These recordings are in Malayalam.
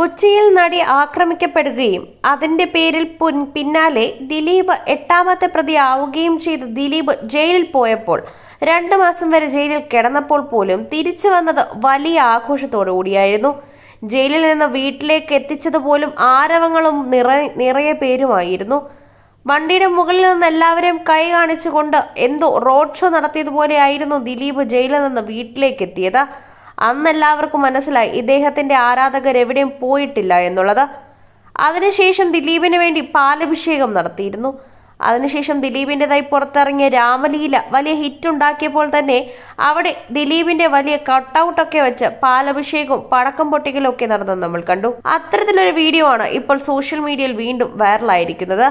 കൊച്ചിയിൽ നടി ആക്രമിക്കപ്പെടുകയും അതിന്റെ പേരിൽ പിന്നാലെ ദിലീപ് എട്ടാമത്തെ പ്രതി ആവുകയും ചെയ്ത് ദിലീപ് ജയിലിൽ പോയപ്പോൾ രണ്ടു മാസം വരെ ജയിലിൽ കിടന്നപ്പോൾ പോലും തിരിച്ചു വന്നത് വലിയ ആഘോഷത്തോടു കൂടിയായിരുന്നു ജയിലിൽ നിന്ന് വീട്ടിലേക്ക് എത്തിച്ചതുപോലും ആരവങ്ങളും നിറ നിറയെ പേരുമായിരുന്നു വണ്ടിയുടെ മുകളിൽ നിന്ന് എല്ലാവരെയും കൈ കാണിച്ചുകൊണ്ട് എന്തോ റോഡ് ഷോ നടത്തിയതുപോലെയായിരുന്നു ദിലീപ് ജയിലിൽ നിന്ന് വീട്ടിലേക്ക് എത്തിയത് എല്ലാവർക്കും മനസ്സിലായി ഇദ്ദേഹത്തിന്റെ ആരാധകർ എവിടെയും പോയിട്ടില്ല എന്നുള്ളത് അതിനുശേഷം ദിലീപിന് വേണ്ടി പാലഭിഷേകം നടത്തിയിരുന്നു അതിനുശേഷം ദിലീപിൻ്റെതായി പുറത്തിറങ്ങിയ രാമലീല വലിയ ഹിറ്റ് ഉണ്ടാക്കിയപ്പോൾ തന്നെ അവിടെ ദിലീപിന്റെ വലിയ കട്ടൗട്ടൊക്കെ വെച്ച് പാലഭിഷേകവും പടക്കം പൊട്ടിക്കലും ഒക്കെ നടന്നത് നമ്മൾ കണ്ടു അത്തരത്തിലൊരു വീഡിയോ ആണ് ഇപ്പോൾ സോഷ്യൽ മീഡിയയിൽ വീണ്ടും വൈറലായിരിക്കുന്നത്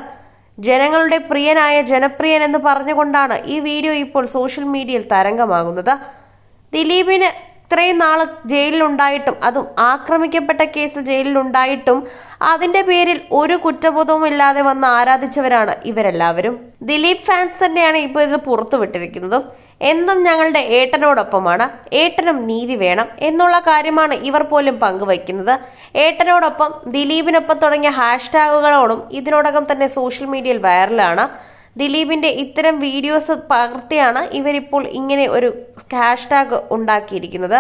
ജനങ്ങളുടെ പ്രിയനായ ജനപ്രിയൻ എന്ന് പറഞ്ഞുകൊണ്ടാണ് ഈ വീഡിയോ ഇപ്പോൾ സോഷ്യൽ മീഡിയയിൽ തരംഗമാകുന്നത് ദിലീപിന് ഇത്രയും നാൾ ജയിലിലുണ്ടായിട്ടും അതും ആക്രമിക്കപ്പെട്ട കേസിൽ ജയിലിലുണ്ടായിട്ടും അതിന്റെ പേരിൽ ഒരു കുറ്റബോധവും ഇല്ലാതെ വന്ന് ആരാധിച്ചവരാണ് ഇവരെല്ലാവരും ദിലീപ് ഫാൻസ് തന്നെയാണ് ഇപ്പോൾ ഇത് പുറത്തുവിട്ടിരിക്കുന്നതും എന്തും ഞങ്ങളുടെ ഏട്ടനോടൊപ്പമാണ് ഏട്ടനും നീതി വേണം എന്നുള്ള കാര്യമാണ് ഇവർ പോലും പങ്കുവയ്ക്കുന്നത് ഏട്ടനോടൊപ്പം ദിലീപിനൊപ്പം തുടങ്ങിയ ഹാഷ്ടാഗുകളോടും ഇതിനോടകം തന്നെ സോഷ്യൽ മീഡിയയിൽ വൈറലാണ് ദിലീപിന്റെ ഇത്തരം വീഡിയോസ് പകർത്തിയാണ് ഇവരിപ്പോൾ ഇങ്ങനെ ഒരു ടാഗ് ഉണ്ടാക്കിയിരിക്കുന്നത്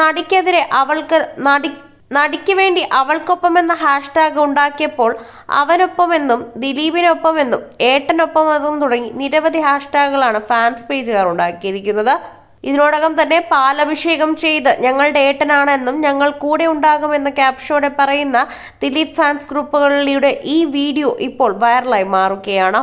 നടിക്കെതിരെ അവൾക്ക് നടി നടിക്ക് വേണ്ടി ഹാഷ് ടാഗ് ഉണ്ടാക്കിയപ്പോൾ അവനൊപ്പമെന്നും ദിലീപിനൊപ്പമെന്നും ഏട്ടനൊപ്പമെന്നും തുടങ്ങി നിരവധി ഹാഷ് ടാഗുകളാണ് ഫാൻസ് പേജുകാർ ഉണ്ടാക്കിയിരിക്കുന്നത് ഇതിനോടകം തന്നെ പാലഭിഷേകം ചെയ്ത് ഞങ്ങളുടെ ഏട്ടനാണെന്നും ഞങ്ങൾ കൂടെ ഉണ്ടാകുമെന്ന ക്യാപ്ഷോടെ പറയുന്ന ദിലീപ് ഫാൻസ് ഗ്രൂപ്പുകളിലൂടെ ഈ വീഡിയോ ഇപ്പോൾ വൈറലായി മാറുകയാണ്